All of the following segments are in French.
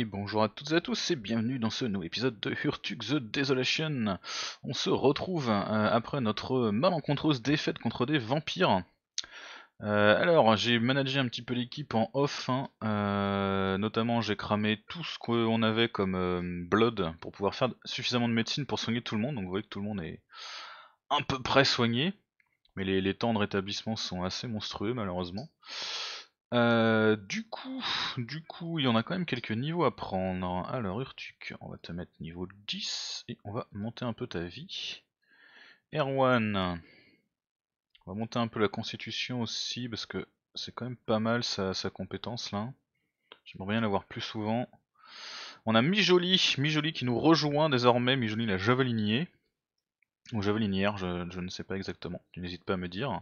Et bonjour à toutes et à tous et bienvenue dans ce nouvel épisode de Hurtug The Desolation. On se retrouve euh, après notre malencontreuse défaite contre des vampires. Euh, alors, j'ai managé un petit peu l'équipe en off, hein. euh, notamment j'ai cramé tout ce qu'on avait comme blood pour pouvoir faire suffisamment de médecine pour soigner tout le monde, donc vous voyez que tout le monde est un peu près soigné, mais les, les temps de rétablissement sont assez monstrueux malheureusement. Euh, du coup, du coup, il y en a quand même quelques niveaux à prendre. Hein. Alors Urtuk, on va te mettre niveau 10 et on va monter un peu ta vie. Erwan, on va monter un peu la constitution aussi parce que c'est quand même pas mal sa, compétence là. J'aimerais bien voir plus souvent. On a Mijoli, Mijoli qui nous rejoint désormais, Mijoli la javelinier. Ou javelinière, je, je ne sais pas exactement, tu n'hésites pas à me dire.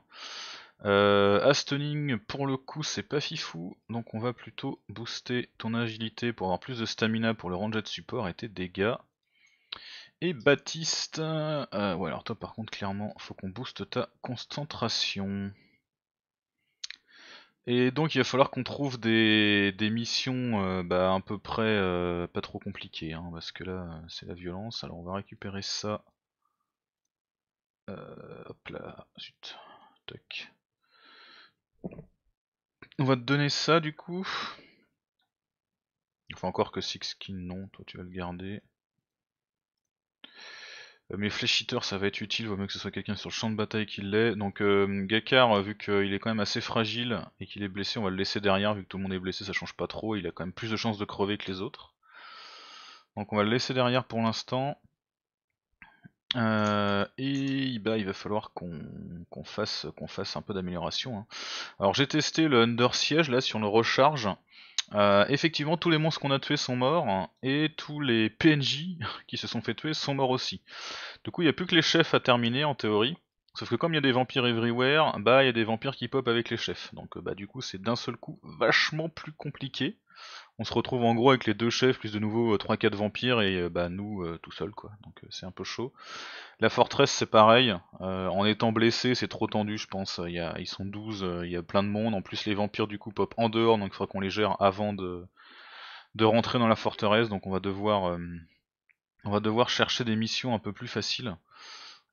Euh, Astoning, pour le coup, c'est pas fifou, donc on va plutôt booster ton agilité pour avoir plus de stamina pour le ranger de support et tes dégâts. Et Baptiste, euh, ou alors toi par contre, clairement, faut qu'on booste ta concentration. Et donc il va falloir qu'on trouve des, missions euh, bah, à peu près pas trop compliquées, hein, parce que là c'est la violence. Alors on va récupérer ça. hop là, zut, toc on va te donner ça du coup. il faut encore que Six Skin non, toi tu vas le garder. Euh, mais fléchiteur ça va être utile, vaut mieux que ce soit quelqu'un sur le champ de bataille qui l'est. Donc euh, Gakar, vu qu'il est quand même assez fragile et qu'il est blessé, on va le laisser derrière, vu que tout le monde est blessé, ça change pas trop, il a quand même plus de chances de crever que les autres. Donc on va le laisser derrière pour l'instant. Euh, et bah, il va falloir qu'on fasse, un peu d'amélioration. Hein. Alors j'ai testé le Under siège là sur le recharge. Euh, effectivement, tous les monstres qu'on a tués sont morts hein, et tous les PNJ qui se sont fait tuer sont morts aussi. Du coup, il n'y a plus que les chefs à terminer en théorie. Sauf que comme il y a des vampires everywhere, bah il y a des vampires qui pop avec les chefs. Donc euh, bah du coup c'est d'un seul coup vachement plus compliqué on se retrouve en gros avec les deux chefs, plus de nouveau 3-4 euh, vampires et euh, bah, nous euh, tout seul quoi. Donc c'est un peu chaud. La forteresse c'est pareil, en étant blessé c'est trop tendu je pense, il y a, ils sont 12, il y a plein de monde, en plus les vampires du coup pop en dehors donc il faudra qu'on les gère avant de, de rentrer dans la forteresse donc on va devoir, on va devoir chercher des missions un peu plus faciles.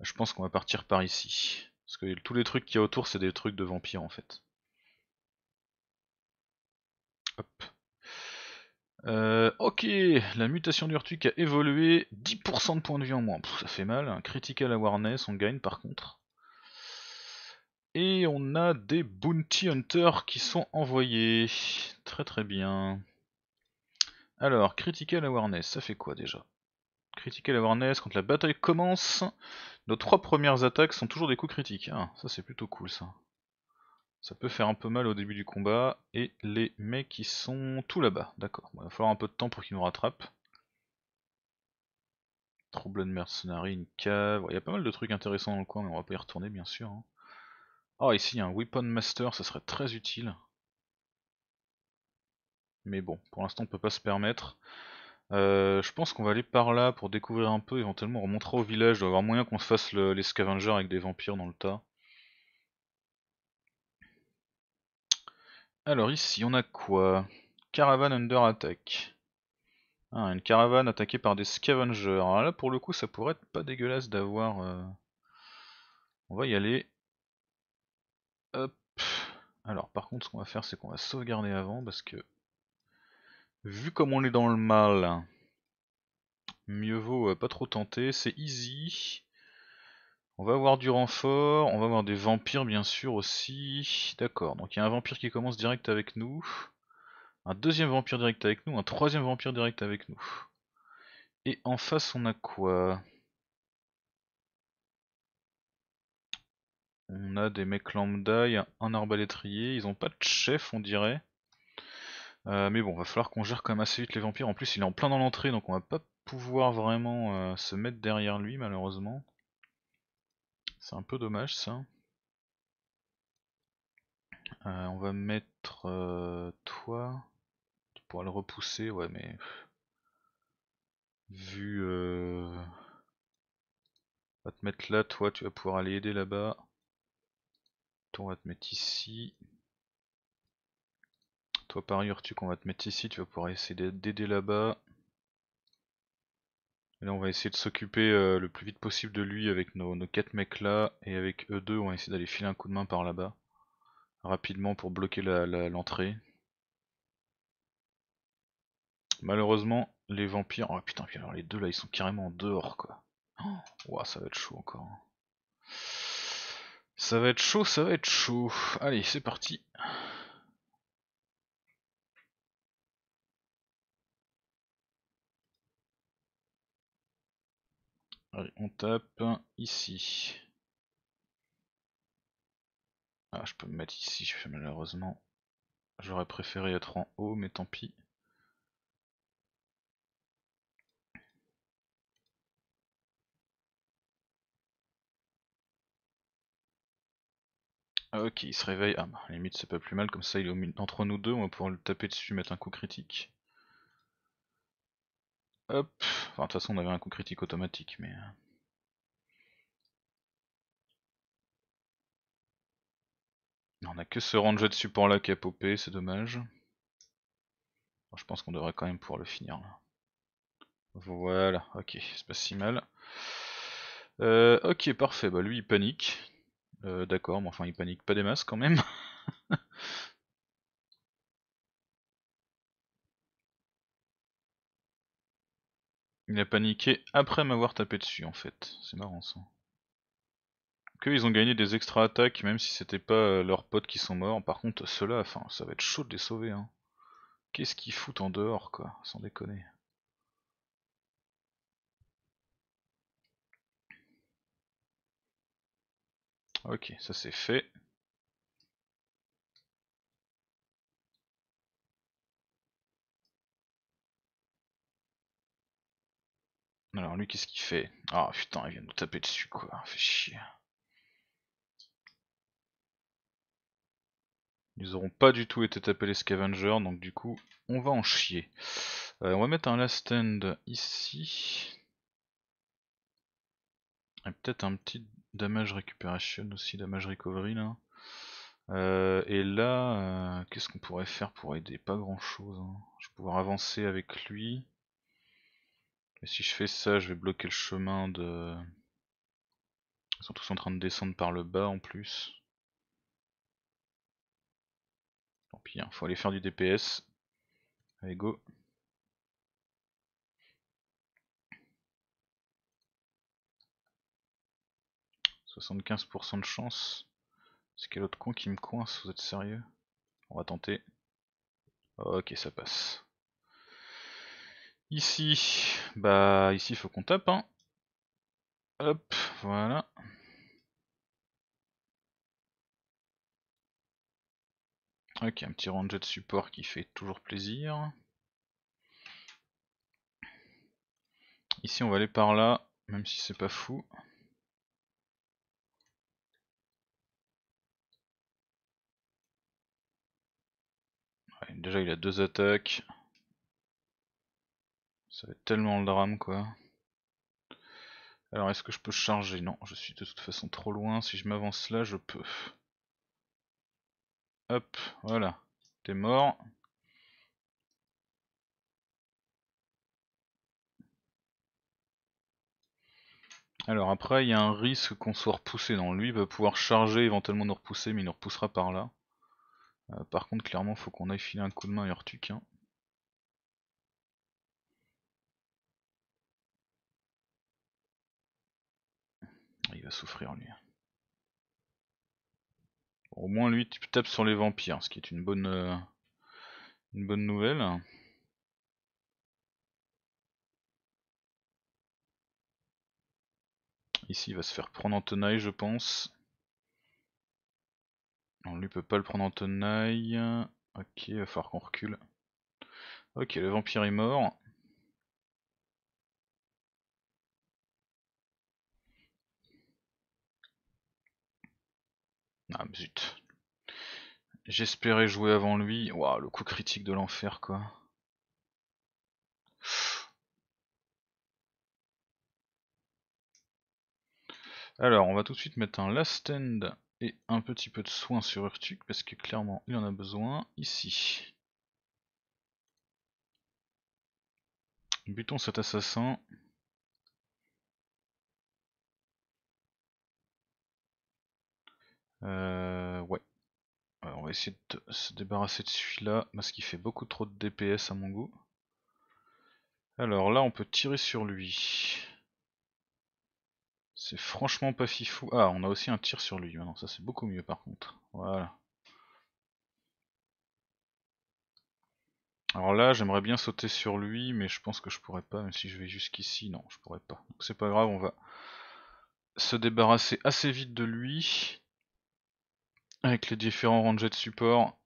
Je pense qu'on va partir par ici. Parce que tous les trucs qu'il y a autour c'est des trucs de vampires en fait. Hop. Euh, ok, la mutation d'Urtuk a évolué, 10% de points de vie en moins, ça fait mal, hein. critical awareness, on gagne par contre. Et on a des bounty hunters qui sont envoyés, très très bien. Alors, critical awareness, ça fait quoi déjà Critical awareness, quand la bataille commence, nos trois premières attaques sont toujours des coups critiques, ah, ça c'est plutôt cool ça. Ça peut faire un peu mal au début du combat. Et les mecs, qui sont tout là-bas. D'accord. il va falloir un peu de temps pour qu'ils nous rattrapent. Trouble de mercenary, une cave. il y a pas mal de trucs intéressants dans le coin, mais on va pas y retourner, bien sûr. Hein. Ah, ici, il y a un Weapon Master, ça serait très utile. Mais bon, pour l'instant, on peut pas se permettre. Euh, je pense qu'on va aller par là pour découvrir un peu, éventuellement on remontera au village, il doit y avoir moyen qu'on se fasse les scavengers avec des vampires dans le tas. Alors ici, on a quoi Caravane under attack. Ah, une caravane attaquée par des scavengers. Alors là, pour le coup, ça pourrait être pas dégueulasse d'avoir... Euh, on va y aller. Hop. Alors par contre, ce qu'on va faire, c'est qu'on va sauvegarder avant, parce que... Vu comme on est dans le mal, mieux vaut euh, pas trop tenter. C'est easy. On va avoir du renfort, on va avoir des vampires bien sûr aussi. D'accord, donc il y a un vampire qui commence direct avec nous. Un deuxième vampire direct avec nous, un troisième vampire direct avec nous. Et en face on a quoi On a des mecs lambda, il y a un arbalétrier, ils ont pas de chef on dirait. Euh, mais bon, va falloir qu'on gère quand même assez vite les vampires. En plus, il est en plein dans l'entrée, donc on va pas pouvoir vraiment euh, se mettre derrière lui, malheureusement. C'est un peu dommage ça. Euh, on va mettre euh, toi. Tu pourras le repousser, ouais, mais vu. Euh, on va te mettre là, toi, tu vas pouvoir aller aider là-bas. Toi, on va te mettre ici. Toi, par ailleurs, tu qu'on va te mettre ici, tu vas pouvoir essayer d'aider là-bas. Et là on va essayer de s'occuper euh, le plus vite possible de lui avec nos, nos 4 mecs là, et avec eux deux on va essayer d'aller filer un coup de main par là-bas, rapidement pour bloquer l'entrée. Malheureusement, les vampires... Oh putain, les deux là ils sont carrément dehors quoi. Oh, ça va être chaud encore. Ça va être chaud, ça va être chaud. Allez, c'est parti. on tape ici. Ah, je peux me mettre ici, Je malheureusement. J'aurais préféré être en haut, mais tant pis. ok, il se réveille. Ah, bah, limite, c'est pas plus mal, comme ça, il est entre nous deux, on va pouvoir le taper dessus, mettre un coup critique. Hop. Enfin, de toute façon, on avait un coup critique automatique, mais... Euh. On a que ce ranger de support là qui a popé, c'est dommage. je pense qu'on devrait quand même pouvoir le finir là. Voilà, ok, c'est pas si mal. Euh, ok, parfait, bah lui il panique. Euh, d'accord, mais enfin il panique pas des masses quand même. Il a paniqué après m'avoir tapé dessus en fait. C'est marrant ça. Que ils ont gagné des extra attaques même si c'était pas euh, leurs potes qui sont morts. Par contre ceux-là, enfin, ça va être chaud de les sauver. Hein. Qu'est-ce qu'ils foutent en dehors quoi, sans déconner. Ok, ça c'est fait. Alors lui, qu'est-ce qu'il fait Ah putain, il vient de nous taper dessus, quoi. Fait chier. Ils auront pas du tout été tapés les scavengers, donc du coup, on va en chier. Euh, on va mettre un last stand ici. Et peut-être un petit damage récupération aussi, damage recovery là. Euh, et là, euh, qu'est-ce qu'on pourrait faire pour aider Pas grand chose. Hein. Je vais pouvoir avancer avec lui. Mais si je fais ça, je vais bloquer le chemin de... Ils sont tous en train de descendre par le bas en plus. Tant pis, il hein, faut aller faire du DPS. Allez, go. ...75% de chance. C'est quel autre con qui me coince, vous êtes sérieux On va tenter. Ok, ça passe. Ici, bah ici faut qu'on tape. Hein. Hop, voilà. Ok, un petit ranger de support qui fait toujours plaisir. Ici on va aller par là, même si c'est pas fou. déjà il a deux attaques. Ça va être tellement le drame quoi. Alors est-ce que je peux charger Non, je suis de toute façon trop loin. Si je m'avance là, je peux. Hop, voilà. T'es mort. Alors après, il y a un risque qu'on soit repoussé dans lui. Il va pouvoir charger, éventuellement nous repousser, mais il nous repoussera par là. Euh, par contre, clairement, faut qu'on aille filer un coup de main à hein. il va souffrir lui. Au moins lui tu tapes sur les vampires, ce qui est une bonne euh, une bonne nouvelle. Ici il va se faire prendre en tenaille je pense. On lui peut pas le prendre en tenaille. Ok, il va falloir qu'on recule. Ok, le vampire est mort. Ah zut. J'espérais jouer avant lui. Waouh, le coup critique de l'enfer quoi. Alors, on va tout de suite mettre un last end et un petit peu de soin sur Urtuk parce que clairement il en a besoin ici. Butons cet assassin. Euh, ouais. on va essayer de se débarrasser de celui-là parce qu'il fait beaucoup trop de DPS à mon goût. Alors là on peut tirer sur lui. C'est franchement pas fifou. Ah on a aussi un tir sur lui maintenant, ça c'est beaucoup mieux par contre. Voilà. Alors là j'aimerais bien sauter sur lui mais je pense que je pourrais pas même si je vais jusqu'ici. Non je pourrais pas. Donc c'est pas grave on va se débarrasser assez vite de lui avec les différents rangées de support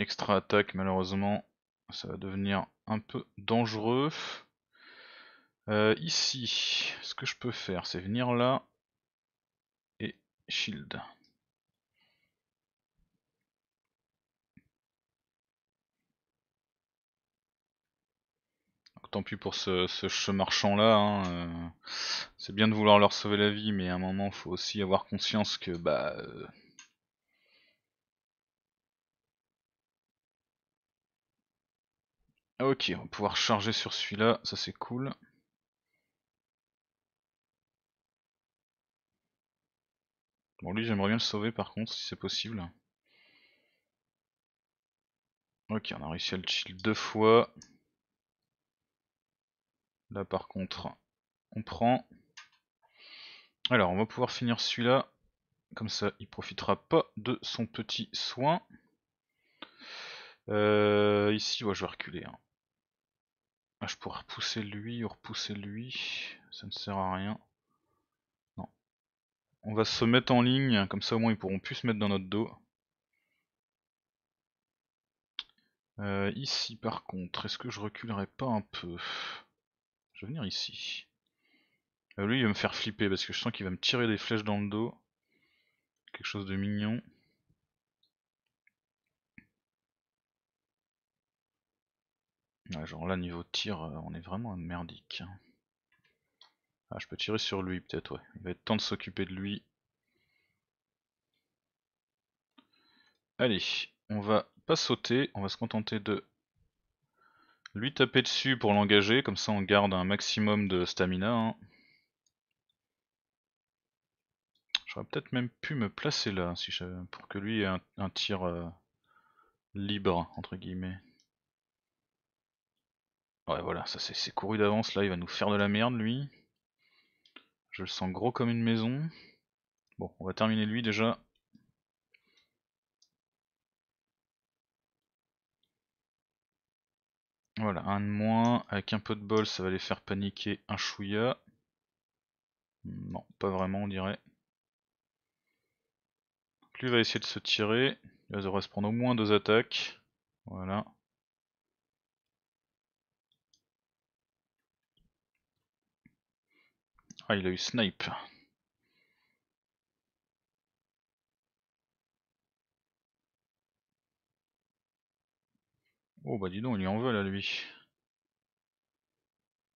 Extra attaque malheureusement ça va devenir un peu dangereux. Euh, ici, ce que je peux faire c'est venir là et shield. tant pis pour ce, marchand-là. Hein, euh, c'est bien de vouloir leur sauver la vie, mais à un moment, faut aussi avoir conscience que bah. Euh, ok, on va pouvoir charger sur celui-là, ça c'est cool. Bon lui j'aimerais bien le sauver par contre si c'est possible. Ok on a réussi à le chill deux fois, Là par contre, on prend. Alors on va pouvoir finir celui-là. Comme ça, il profitera pas de son petit soin. Euh, ici, je vais reculer. Hein. Ah, je pourrais repousser lui, ou repousser lui. Ça ne sert à rien. Non. On va se mettre en ligne, comme ça au moins ils pourront plus se mettre dans notre dos. Euh, ici par contre, est-ce que je reculerai pas un peu je vais venir ici. Euh, lui, il va me faire flipper parce que je sens qu'il va me tirer des flèches dans le dos. Quelque chose de mignon. genre là, niveau tir, euh, on est vraiment un merdique. Hein. Ah, je peux tirer sur lui peut-être, ouais. Il va être temps de s'occuper de lui. Allez, on va pas sauter, on va se contenter de lui taper dessus pour l'engager, comme ça on garde un maximum de stamina. Hein. J'aurais peut-être même pu me placer là, si pour que lui ait un, tir euh, libre, entre guillemets. Ouais voilà, ça c'est couru d'avance, là il va nous faire de la merde lui. Je le sens gros comme une maison. Bon, on va terminer lui déjà. Voilà, un de moins. Avec un peu de bol, ça va les faire paniquer un chouïa. Non, pas vraiment, on dirait. lui va essayer de se tirer. Il va se prendre au moins deux attaques. Voilà. Ah, il a eu snipe. Oh bah dis donc, il lui en veut là lui.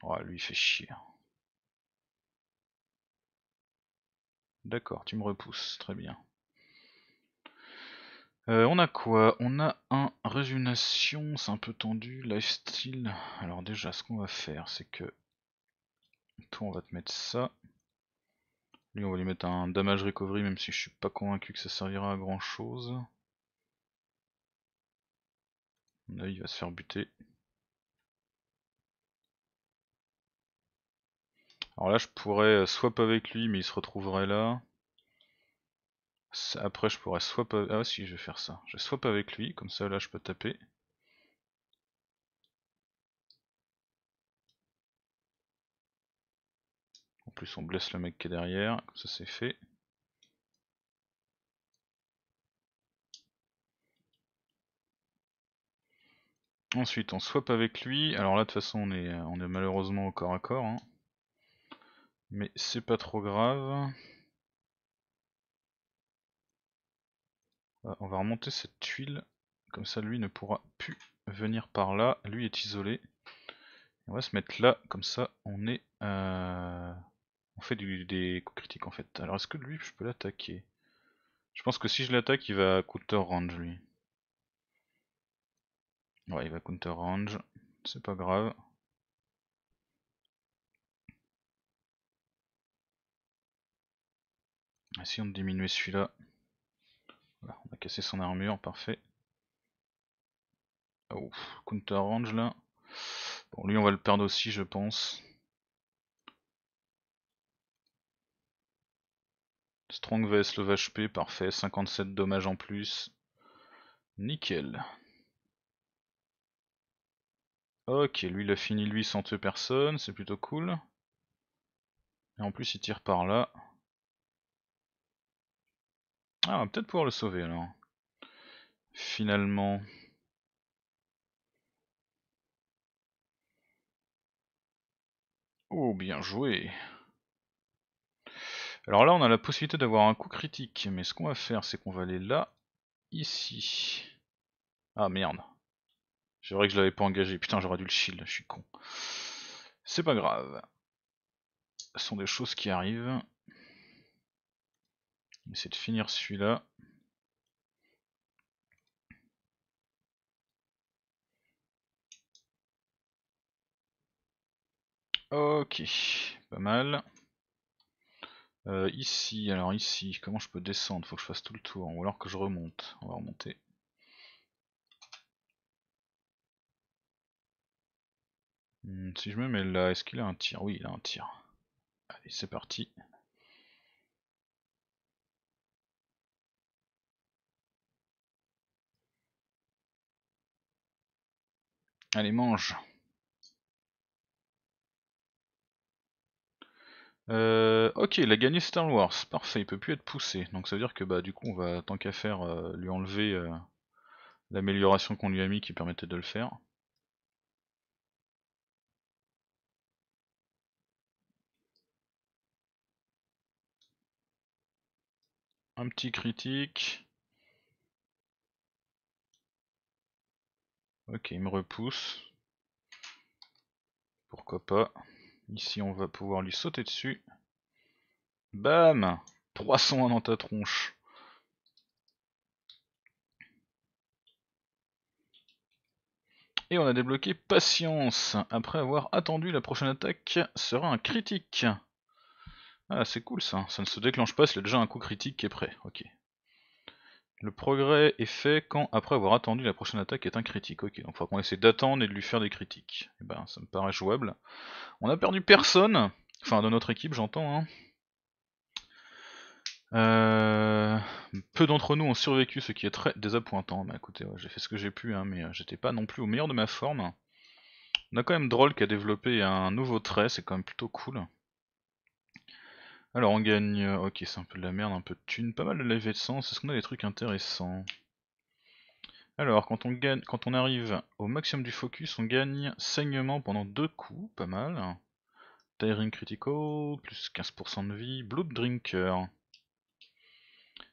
Oh lui il fait chier. Hein. D'accord, tu me repousses, très bien. Euh, on a quoi On a un résumation, c'est un peu tendu, lifestyle. Alors déjà ce qu'on va faire c'est que toi on va te mettre ça. Lui on va lui mettre un damage recovery même si je suis pas convaincu que ça servira à grand chose. Là, il va se faire buter. Alors là, je pourrais euh, swap avec lui, mais il se retrouverait là. Après, je pourrais swap. Avec... Ah, si, je vais faire ça. Je swap avec lui, comme ça, là, je peux taper. En plus, on blesse le mec qui est derrière, comme ça, c'est fait. Ensuite, on swap avec lui. Alors là, de toute façon, on est, malheureusement au corps à corps. Hein. Mais c'est pas trop grave. Ah, on va remonter cette tuile. Comme ça, lui ne pourra plus venir par là. Lui est isolé. On va se mettre là. Comme ça, on est... Euh, on fait des coups critiques, en fait. Alors, est-ce que lui, je peux l'attaquer Je pense que si je l'attaque, il va counter range, lui. Ouais, il va counter range, c'est pas grave. Ah si on diminuait celui-là, voilà, on a cassé son armure, parfait. Oh, counter range là. Bon, lui on va le perdre aussi, je pense. Strong vs le VHP, parfait, 57 dommages en plus. Nickel. Ok, lui il a fini lui sans tuer personne, c'est plutôt cool. Et en plus il tire par là. Ah, on va peut-être pouvoir le sauver alors. Finalement. Oh, bien joué. Alors là, on a la possibilité d'avoir un coup critique, mais ce qu'on va faire, c'est qu'on va aller là, ici. Ah merde. C'est vrai que je l'avais pas engagé. Putain, j'aurais dû le shield, je suis con. C'est pas grave. Ce sont des choses qui arrivent. On essaie de finir celui-là. Ok, pas mal. Euh, ici, alors ici, comment je peux descendre Faut que je fasse tout le tour, ou alors que je remonte. On va remonter. Hmm, si je me mets là, est-ce qu'il a un tir Oui, il a un tir. Allez, c'est parti. Allez, mange. Euh, ok, il a gagné Star Wars, parfait, il peut plus être poussé. Donc ça veut dire que bah du coup on va tant qu'à faire euh, lui enlever euh, l'amélioration qu'on lui a mis qui permettait de le faire. Un petit critique. Ok, il me repousse. Pourquoi pas. Ici, on va pouvoir lui sauter dessus. Bam 301 dans ta tronche. Et on a débloqué Patience. Après avoir attendu, la prochaine attaque sera un critique. Ah, c'est cool ça. Ça ne se déclenche pas s'il a déjà un coup critique qui est prêt. Ok. Le progrès est fait quand, après avoir attendu la prochaine attaque, est un critique. Ok, donc il faudra qu'on essaie d'attendre et de lui faire des critiques. Et eh ben, ça me paraît jouable. On a perdu personne. Enfin, de notre équipe, j'entends. Hein. Euh, peu d'entre nous ont survécu, ce qui est très désappointant. mais bah, écoutez, j'ai fait ce que j'ai pu, hein, mais euh, j'étais pas non plus au meilleur de ma forme. On a quand même Droll qui a développé un nouveau trait, c'est quand même plutôt cool. Alors on gagne, euh, ok c'est un peu de la merde, un peu de thunes, pas mal de levée de sens, est-ce qu'on a des trucs intéressants Alors quand on, gagne, quand on arrive au maximum du focus, on gagne saignement pendant deux coups, pas mal. Tyring critical, plus 15% de vie, Blood Drinker.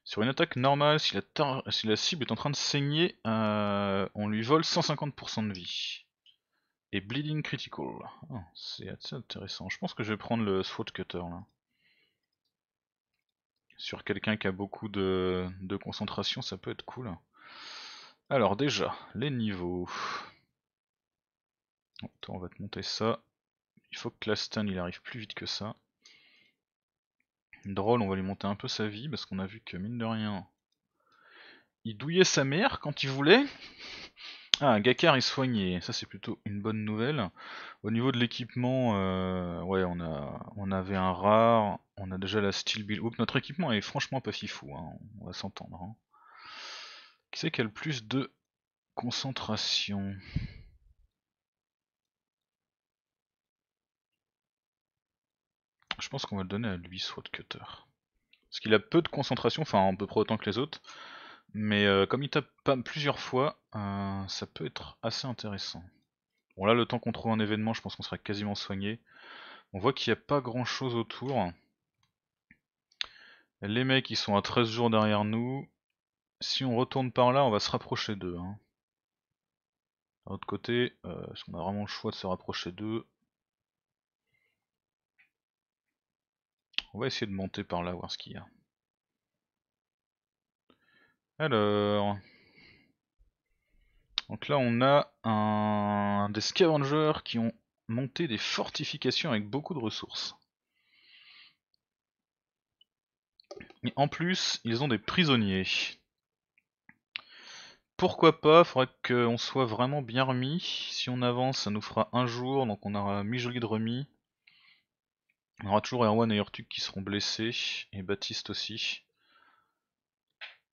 Sur une attaque normale, si la, cible est en train de saigner, euh, on lui vole 150% de vie. Et Bleeding Critical. Ah, c'est assez intéressant. Je pense que je vais prendre le sword Cutter là. Sur quelqu'un qui a beaucoup de, concentration, ça peut être cool. Alors déjà, les niveaux. on va te monter ça. Il faut que Claston il arrive plus vite que ça. Drôle, on va lui monter un peu sa vie parce qu'on a vu que mine de rien, il douillait sa mère quand il voulait. Ah, Gakar est soigné, ça c'est plutôt une bonne nouvelle. Au niveau de l'équipement, euh, ouais, on, a, on avait un rare, on a déjà la Steel build Notre équipement est franchement pas si fou, hein. on va s'entendre. Hein. Qui c'est qui a le plus de concentration Je pense qu'on va le donner à lui, Swordcutter Cutter. Parce qu'il a peu de concentration, enfin à peu près autant que les autres. Mais euh, comme il tape pas plusieurs fois, euh, ça peut être assez intéressant. Bon là le temps qu'on trouve un événement, je pense qu'on sera quasiment soigné. On voit qu'il n'y a pas grand chose autour. Les mecs ils sont à 13 jours derrière nous. Si on retourne par là, on va se rapprocher d'eux. Hein. De côté, euh, est-ce qu'on a vraiment le choix de se rapprocher d'eux On va essayer de monter par là, voir ce qu'il y a. Alors... Donc là on a un... des scavengers qui ont monté des fortifications avec beaucoup de ressources. mais en plus, ils ont des prisonniers. Pourquoi pas, faudrait qu'on soit vraiment bien remis. Si on avance, ça nous fera un jour, donc on aura mi-joli de remis. On aura toujours Erwan et Urtuk qui seront blessés, et Baptiste aussi.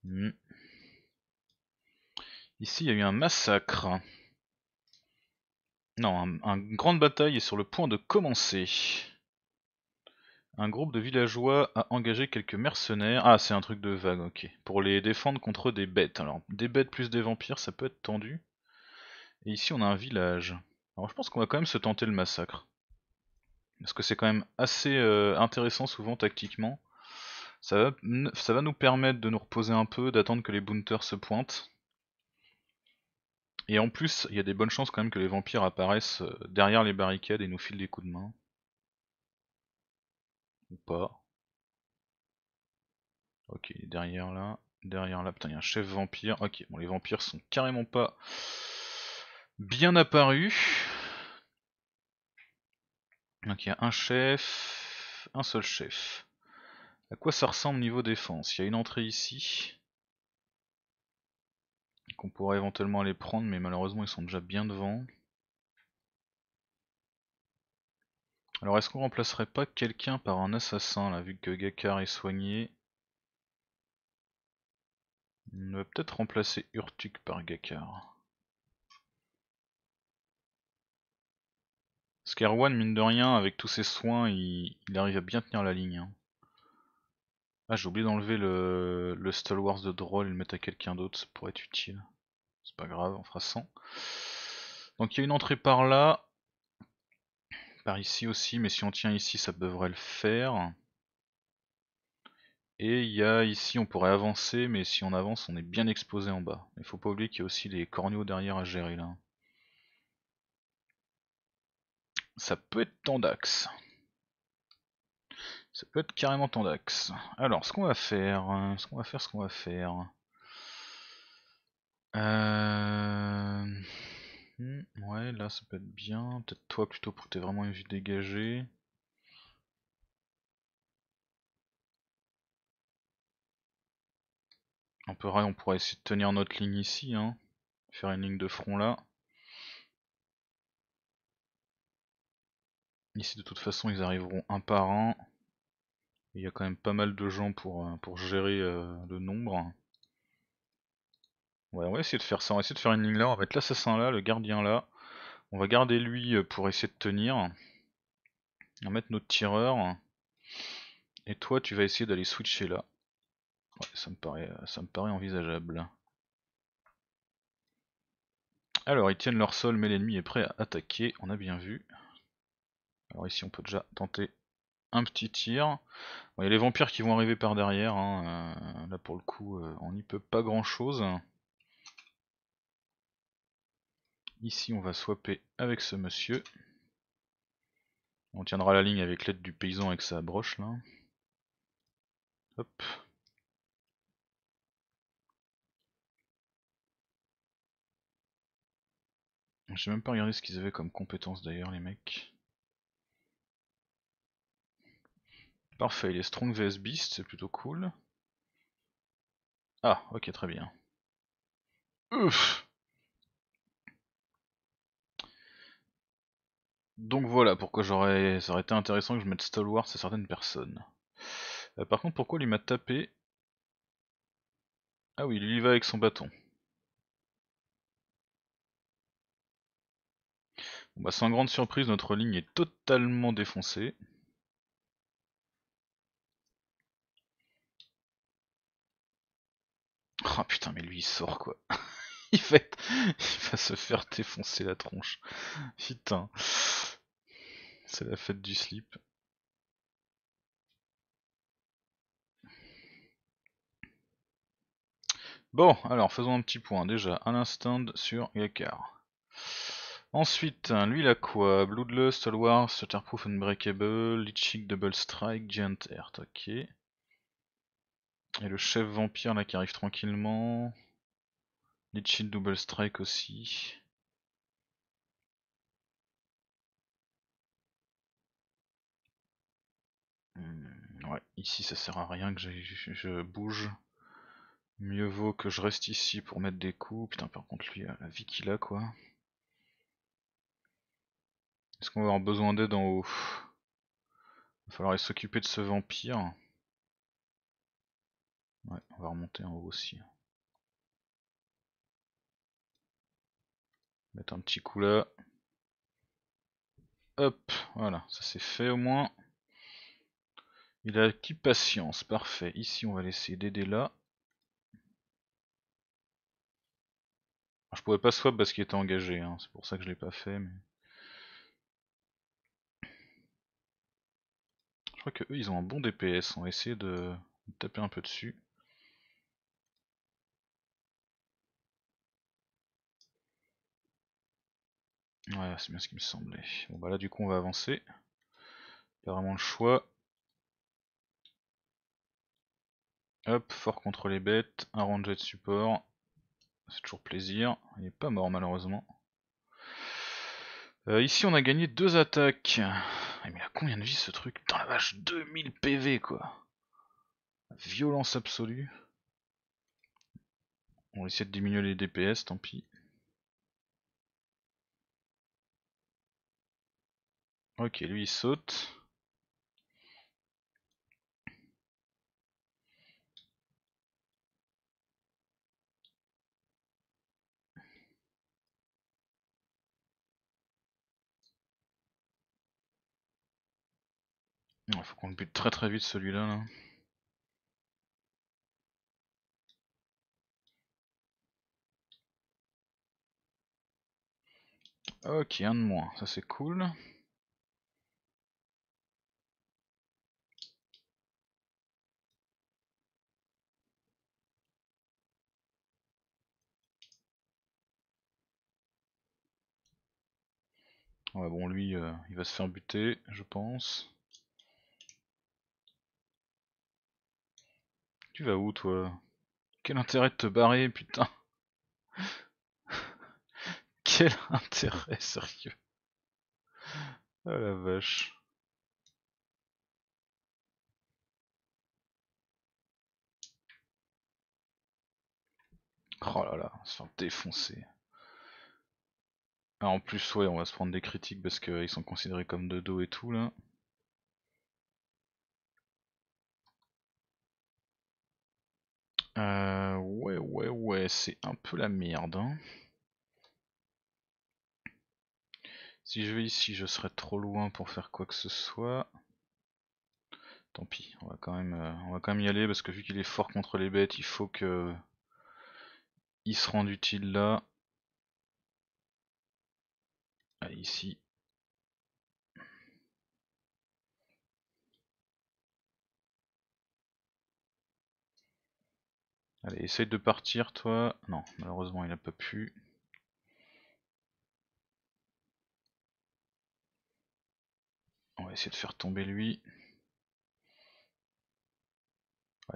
Mm. Ici, il y a eu un massacre. Non, une grande bataille est sur le point de commencer. Un groupe de villageois a engagé quelques mercenaires. Ah, c'est un truc de vague, ok. Pour les défendre contre des bêtes. Alors, des bêtes plus des vampires, ça peut être tendu. Et ici, on a un village. Alors, je pense qu'on va quand même se tenter le massacre. Parce que c'est quand même assez euh, intéressant souvent tactiquement. Ça va, nous permettre de nous reposer un peu, d'attendre que les bounters se pointent. Et en plus, il y a des bonnes chances quand même que les vampires apparaissent euh, derrière les barricades et nous filent des coups de main. Ou pas. Ok, derrière là, derrière là, putain, il y a un chef vampire. Ok, bon, les vampires sont carrément pas bien apparus. Donc il y a un chef, un seul chef. À quoi ça ressemble niveau défense Il y a une entrée ici. Qu'on pourrait éventuellement aller prendre, mais malheureusement ils sont déjà bien devant. Alors est-ce qu'on remplacerait pas quelqu'un par un assassin là, vu que Gakar est soigné On va peut-être remplacer Urtuk par Gakar. Parce mine de rien, avec tous ses soins, il, arrive à bien tenir la ligne. Hein. Ah j'ai oublié d'enlever le, le de Droll et le mettre à quelqu'un d'autre, ça pourrait être utile. C'est pas grave, on fera 100. Donc il y a une entrée par là. Par ici aussi, mais si on tient ici ça devrait le faire. Et il y a ici on pourrait avancer, mais si on avance on est bien exposé en bas. Il faut pas oublier qu'il y a aussi les corneaux derrière à gérer là. Ça peut être d'axes. Ça peut être carrément ton Alors, euh, ce qu'on va faire, ce qu'on va faire, ce qu'on va faire. ouais, là ça peut être bien. Peut-être toi plutôt pour que vraiment une vue dégagée. On pourra on pourrait essayer de tenir notre ligne ici, hein. faire une ligne de front là. Ici de toute façon ils arriveront un par un. Il y a quand même pas mal de gens pour, euh, pour gérer euh, le nombre. Ouais, on va essayer de faire ça, on va essayer de faire une ligne là, on va mettre l'assassin là, le gardien là. On va garder lui euh, pour essayer de tenir. On va mettre notre tireur. Et toi, tu vas essayer d'aller switcher là. ça me paraît, ça me paraît envisageable. Alors, ils tiennent leur sol, mais l'ennemi est prêt à attaquer, on a bien vu. Alors ici, on peut déjà tenter un petit tir. les vampires qui vont arriver par derrière. Hein, euh, là pour le coup, euh, on n'y peut pas grand chose. Ici, on va swapper avec ce monsieur. On tiendra la ligne avec l'aide du paysan avec sa broche là. Hop. J'ai même pas regardé ce qu'ils avaient comme compétences d'ailleurs les mecs. Parfait, il est strong vs beast, c'est plutôt cool. Ah, ok, très bien. Ouf Donc voilà pourquoi j'aurais. ça aurait été intéressant que je mette Stalwart à certaines personnes. Euh, par contre, pourquoi il m'a tapé Ah oui, il y va avec son bâton. Bah, sans grande surprise, notre ligne est totalement défoncée. Oh putain, mais lui il sort quoi. il, va il va se faire défoncer la tronche. Putain. C'est la fête du slip. Bon, alors faisons un petit point déjà un instant sur Yakar Ensuite, lui il a quoi Bloodlust, All War, Unbreakable, Lichik, Double Strike, Giant Earth. ok. Et le chef vampire là qui arrive tranquillement. Lichin double strike aussi. Hmm, ouais, ici ça sert à rien que je, bouge. Mieux vaut que je reste ici pour mettre des coups. Putain, par contre, lui, euh, la vie qu'il a, quoi. Est-ce qu'on va avoir besoin d'aide en haut Il va falloir s'occuper de ce vampire. Ouais, on va remonter en haut aussi. Mettre un petit coup là. Hop, voilà, ça c'est fait au moins. Il a qui patience, parfait. Ici on va laisser d'aider là. je pouvais pas swap parce qu'il était engagé, hein. c'est pour ça que je l'ai pas fait. Mais... Je crois qu'eux ils ont un bon DPS, on va essayer de taper un peu dessus. ouais c'est bien ce qui me semblait. Bon bah là du coup on va avancer. Il a vraiment le choix. Hop, fort contre les bêtes, un ranger de support. C'est toujours plaisir. Il est pas mort malheureusement. Euh, ici on a gagné deux attaques. Eh, mais il a combien de vie ce truc Dans la vache, 2000 PV quoi Violence absolue. On essaie de diminuer les DPS, tant pis. Ok, lui il saute. Il faut qu'on le bute très très vite celui-là. Là. Ok, un de moins, ça c'est cool. bon, lui, euh, il va se faire buter, je pense. Tu vas où, toi Quel intérêt de te barrer, putain Quel intérêt, sérieux Ah la vache. Oh là là, on se fait défoncer. Ah, en plus, ouais, on va se prendre des critiques parce qu'ils sont considérés comme de dos et tout là. Euh, ouais, ouais, ouais, c'est un peu la merde. Hein. Si je vais ici, je serai trop loin pour faire quoi que ce soit. Tant pis, on va quand même, euh, on va quand même y aller parce que vu qu'il est fort contre les bêtes, il faut que il se rende utile là. Bah, ici Allez, essaye de partir toi. Non, malheureusement il n'a pas pu. On va essayer de faire tomber lui.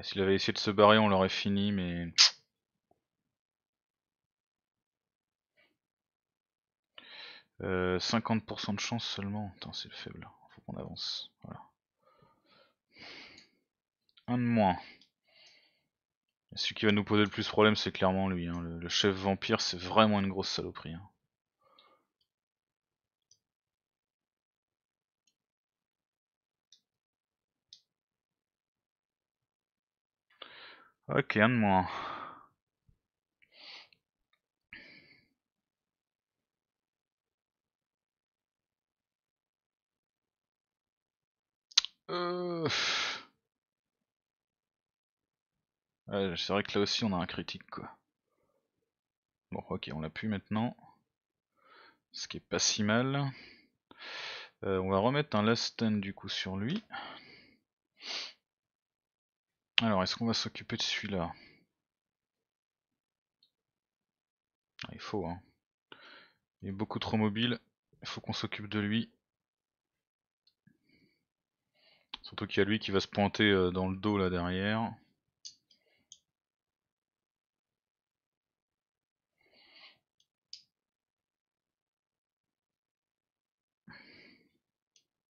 S'il avait essayé de se barrer, on l'aurait fini, mais 50% euh, de chance seulement. Attends, c'est faible. Faut qu'on avance. Un de moins. Celui qui va nous poser le plus de problème, c'est clairement lui. Hein. Le, chef vampire, c'est vraiment une grosse saloperie. Hein. Ok, un de moins. Euh... c'est vrai que là aussi on a un critique quoi. Bon ok on l'a pu maintenant. Ce qui est pas si mal. Euh, on va remettre un last stand du coup sur lui. Alors est-ce qu'on va s'occuper de celui-là ah, Il faut hein. Il est beaucoup trop mobile, il faut qu'on s'occupe de lui. Surtout qu'il y a lui qui va se pointer euh, dans le dos là derrière.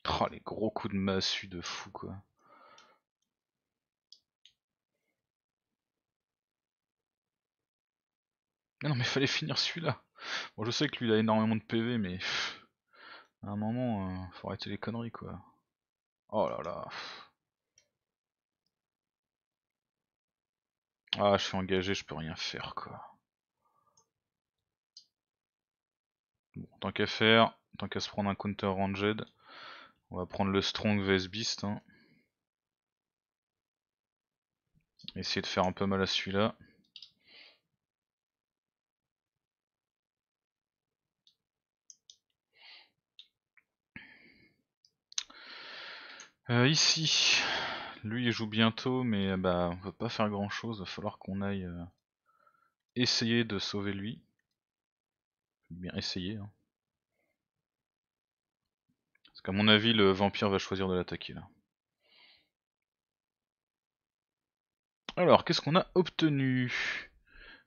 Oh, les gros coups de massue de fou quoi. non mais fallait finir celui-là. Bon je sais que lui il a énormément de PV mais à un moment euh, faut arrêter les conneries quoi. Oh là là. Ah, je suis engagé, je peux rien faire, quoi. Bon, tant qu'à faire, tant qu'à se prendre un counter ranged, on va prendre le strong vs beast. Hein. Essayer de faire un peu mal à celui-là. Euh, ici, lui il joue bientôt, mais euh, bah on va pas faire grand chose, il va falloir qu'on aille euh, essayer de sauver lui. Bien essayer. Hein. Parce qu'à mon avis, le vampire va choisir de l'attaquer là. Alors, qu'est-ce qu'on a obtenu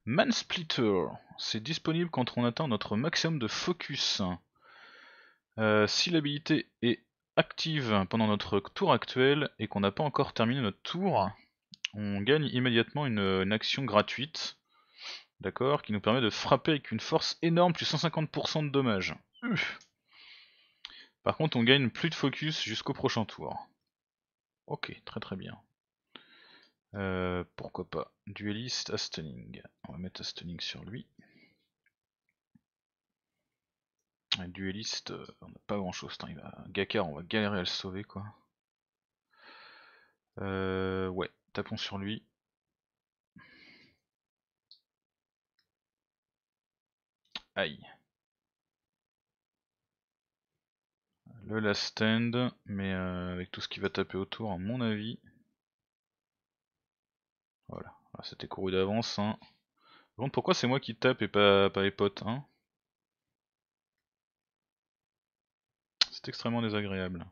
Man Splitter. c'est disponible quand on atteint notre maximum de focus. si l'habilité est active pendant notre tour actuel et qu'on n'a pas encore terminé notre tour, on gagne immédiatement une, action gratuite, d'accord, qui nous permet de frapper avec une force énorme, plus 150% de dommages. Par contre, on gagne plus de focus jusqu'au prochain tour. Ok, très très bien. Euh, pourquoi pas dueliste, Astoning. On va mettre Astoning sur lui. dueliste, euh, on n'a pas grand chose. Il Gakar, on va galérer à le sauver quoi. Euh, ouais, tapons sur lui. Aïe. Le last stand, mais euh, avec tout ce qui va taper autour, à mon avis. Voilà, ah, c'était couru d'avance. Hein. Bon, pourquoi c'est moi qui tape et pas, pas les potes hein c'est extrêmement désagréable.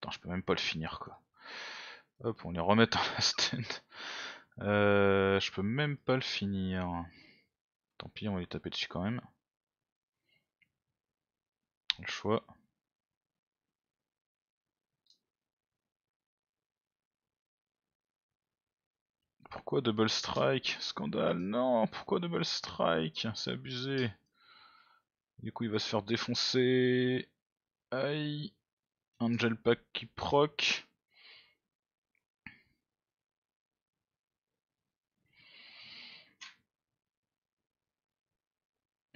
Attends, je peux même pas le finir quoi. Hop, on les remet dans la stand. Euh, je peux même pas le finir. Tant pis, on va les taper dessus quand même. Le choix. Pourquoi double strike Scandale Non, pourquoi double strike C'est abusé. Du coup, il va se faire défoncer. Aïe. Angel Pack qui proc.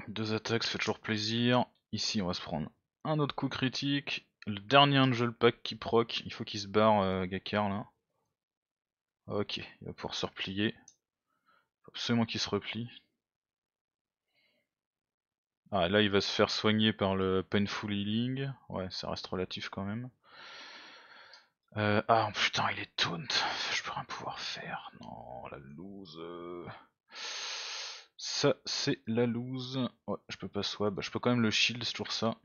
Deux attaques, ça fait toujours plaisir. Ici, on va se prendre un autre coup critique. Le dernier Angel Pack qui proc. Il faut qu'il se barre, euh, Gakkar là. Ok, il va pouvoir se replier. Faut absolument qu'il se replie. Ah, là, il va se faire soigner par le Painful Healing. Ouais, ça reste relatif quand même. Euh, ah, putain, il est taunt. Je peux rien pouvoir faire. Non, la loose. Ça, c'est la loose. Ouais, je peux pas swap. Je peux quand même le shield, c'est toujours ça.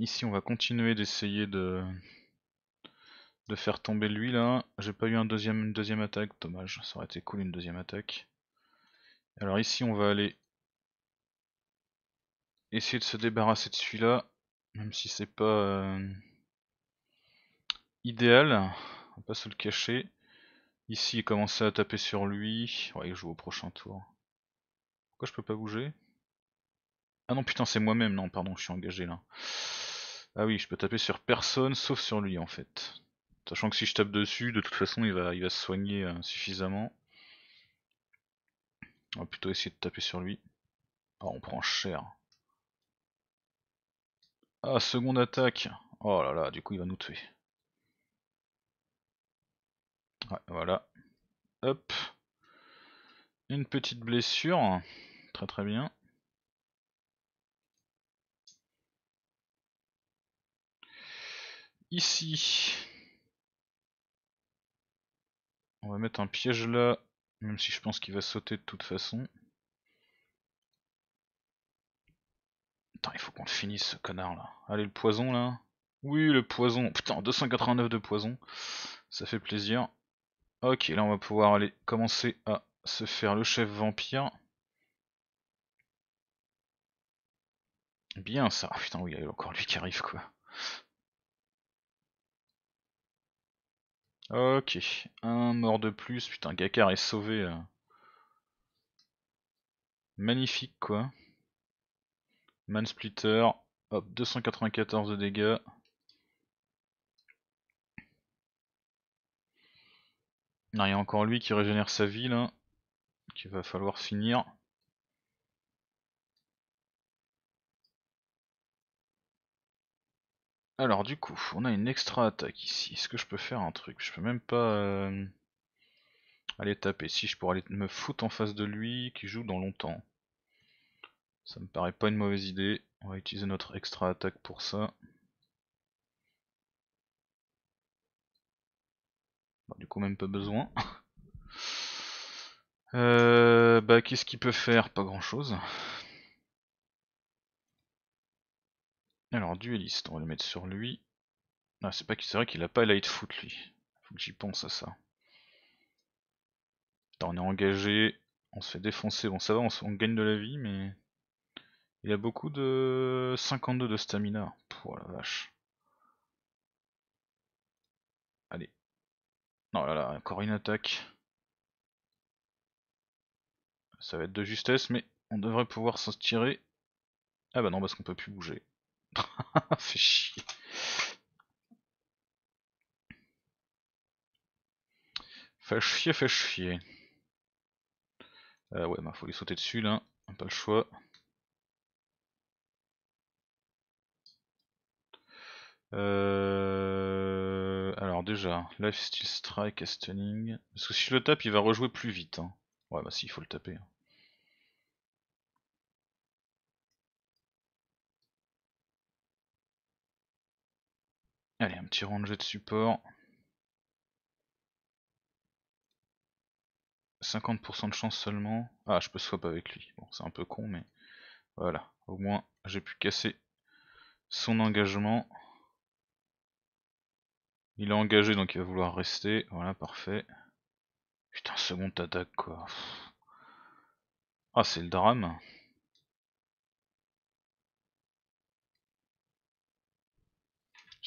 Ici, on va continuer d'essayer de de faire tomber lui là. J'ai pas eu un deuxième, une deuxième attaque, dommage, ça aurait été cool une deuxième attaque. Alors ici on va aller essayer de se débarrasser de celui-là, même si c'est pas euh, idéal, on va pas se le cacher. Ici il commençait à taper sur lui, il joue au prochain tour. Pourquoi je peux pas bouger Ah non putain c'est moi-même, non pardon je suis engagé là. Ah oui, je peux taper sur personne sauf sur lui en fait. Sachant que si je tape dessus, de toute façon, il va, il va se soigner euh, suffisamment. On va plutôt essayer de taper sur lui. Ah, on prend cher. Ah, seconde attaque. Oh là là, du coup, il va nous tuer. voilà. Hop. Une petite blessure. Très très bien. Ici, on va mettre un piège là, même si je pense qu'il va sauter de toute façon. Attends, il faut qu'on le finisse ce connard là. Allez, le poison là. Oui, le poison. Putain, 289 de poison. Ça fait plaisir. Ok, là on va pouvoir aller commencer à se faire le chef vampire. Bien ça. Ah, putain, oui, il y a encore lui qui arrive quoi. Ok, un mort de plus, putain, Gakar est sauvé. Magnifique quoi. Splitter, hop, 294 de dégâts. Il y a encore lui qui régénère sa vie là, hein, qu'il va falloir finir. Alors du coup, on a une extra attaque ici. Est-ce que je peux faire un truc Je peux même pas euh, aller taper. Si je pourrais aller me foutre en face de lui qui joue dans longtemps. Ça me paraît pas une mauvaise idée. On va utiliser notre extra attaque pour ça. du coup même pas besoin. Euh, bah qu'est-ce qu'il peut faire Pas grand chose. Alors, dueliste, on va le mettre sur lui. Ah, c'est pas qu'il vrai qu'il a pas light foot lui. Faut que j'y pense à ça. Putain, on est engagé, on se fait défoncer. Bon, ça va, on, gagne de la vie, mais. Il a beaucoup de. 52 de stamina. Pouah la vache. Allez. Non, là, là, encore une attaque. Ça va être de justesse, mais on devrait pouvoir s'en tirer. Ah bah non, parce qu'on peut plus bouger. Fais chier. Fais chier, fais chier. Euh, ouais, bah faut lui sauter dessus là, pas le choix. Euh, alors déjà, Lifestyle Strike est Stunning. Parce que si je le tape, il va rejouer plus vite. Hein. Ouais, bah si, il faut le taper. Hein. Allez, un petit rangé de de support. 50% de chance seulement. Ah, je peux swap avec lui. Bon, c'est un peu con, mais voilà. Au moins, j'ai pu casser son engagement. Il a engagé, donc il va vouloir rester. Voilà, parfait. Putain, seconde attaque, quoi. Ah, c'est le drame.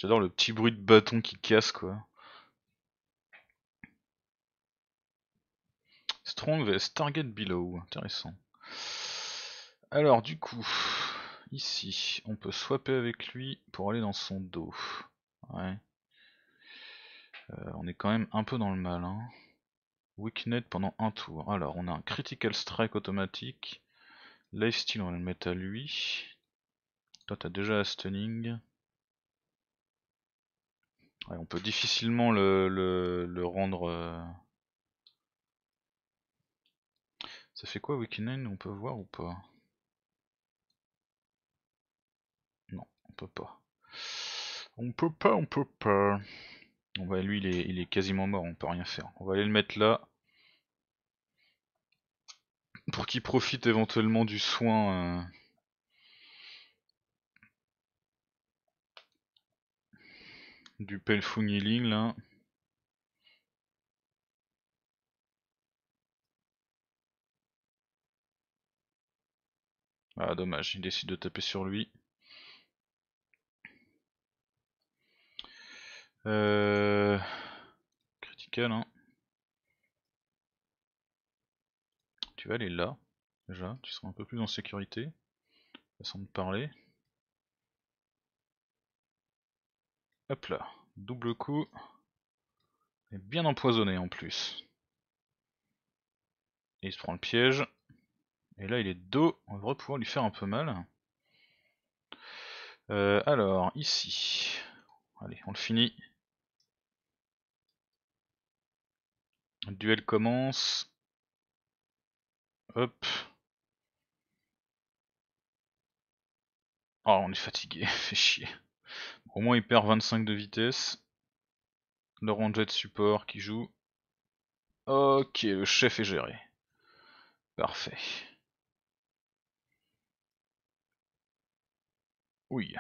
J'adore le petit bruit de bâton qui casse quoi. Strong vs Target Below, intéressant. Alors du coup, ici, on peut swapper avec lui pour aller dans son dos. Ouais. Euh, on est quand même un peu dans le mal. Hein. Weaknet pendant un tour. Alors, on a un Critical Strike automatique. Lifesteal, on va le mettre à lui. Toi, t'as déjà Stunning on peut difficilement le, rendre. Euh, Ça fait quoi Wikinen On peut voir ou pas Non, on peut pas. On peut pas, on peut pas. On va, bah, lui, il est, il est quasiment mort, on peut rien faire. On va aller le mettre là. Pour qu'il profite éventuellement du soin. Euh, du ling, là. Ah dommage, il décide de taper sur lui. Euh, critical hein. Tu vas aller là, déjà, tu seras un peu plus en sécurité. Sans de parler. Hop là, double coup. Et bien empoisonné en plus. Et il se prend le piège. Et là il est dos, on devrait pouvoir lui faire un peu mal. Euh, alors, ici. Allez, on le finit. duel commence. Hop. Oh, on est fatigué, fait chier. Au moins il perd 25 de vitesse. Le ranger de support qui joue. Ok, le chef est géré. Parfait. Oui.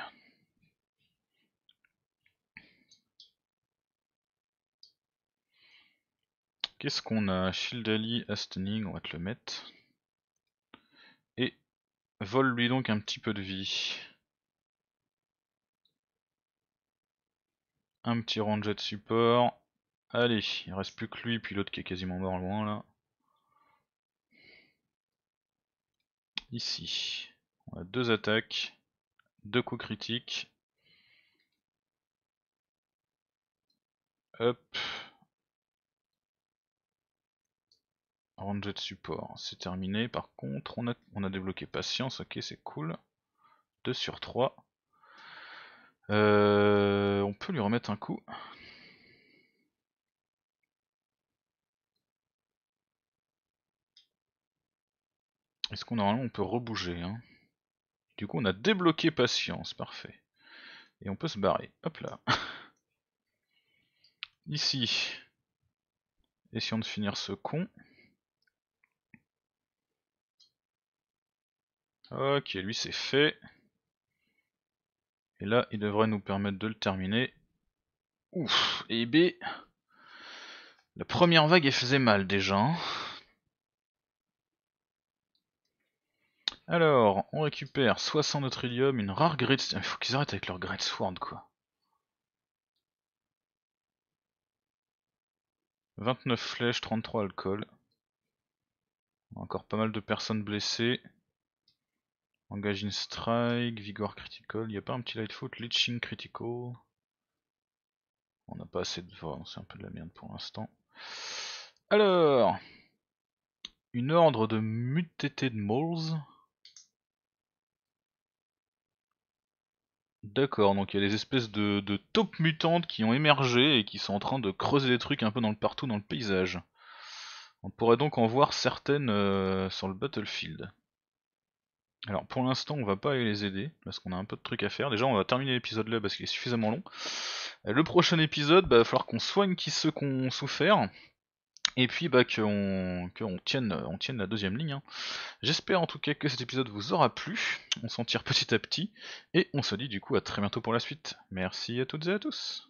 Qu'est-ce qu'on a Ali, Astening, on va te le mettre. Et vole lui donc un petit peu de vie. Un petit ranger de support. Allez, il reste plus que lui, puis l'autre qui est quasiment mort loin là. Ici, on a deux attaques, deux coups critiques. Hop. Ranger de support, c'est terminé. Par contre, on a, on a débloqué patience, ok, c'est cool. 2 sur 3. Euh, on peut lui remettre un coup. Est-ce qu'on normalement on peut rebouger hein Du coup on a débloqué patience, parfait. Et on peut se barrer. Hop là. Ici. Essayons de finir ce con. Ok, lui c'est fait. Et là, il devrait nous permettre de le terminer. Ouf Et B... La première vague, elle faisait mal déjà. Alors, on récupère 60 de trillium, une rare grid... Il faut qu'ils arrêtent avec leur grid sword, quoi. 29 flèches, 33 alcool. Encore pas mal de personnes blessées. Engaging Strike, Vigor Critical. Y a pas un petit Lightfoot, Leeching Critical. On n'a pas assez de voix, c'est un peu de la merde pour l'instant. Alors, une ordre de mutated moles. D'accord, donc il y a des espèces de, de taupes mutantes qui ont émergé et qui sont en train de creuser des trucs un peu dans le partout dans le paysage. On pourrait donc en voir certaines euh, sur le battlefield. Alors pour l'instant on va pas aller les aider parce qu'on a un peu de trucs à faire. Déjà on va terminer l'épisode là parce qu'il est suffisamment long. Euh, le prochain épisode, bah, va falloir qu'on soigne qui ceux qu'on ont souffert. Et puis bah qu'on on tienne, on tienne la deuxième ligne. Hein. J'espère en tout cas que cet épisode vous aura plu. On s'en tire petit à petit. Et on se dit du coup à très bientôt pour la suite. Merci à toutes et à tous.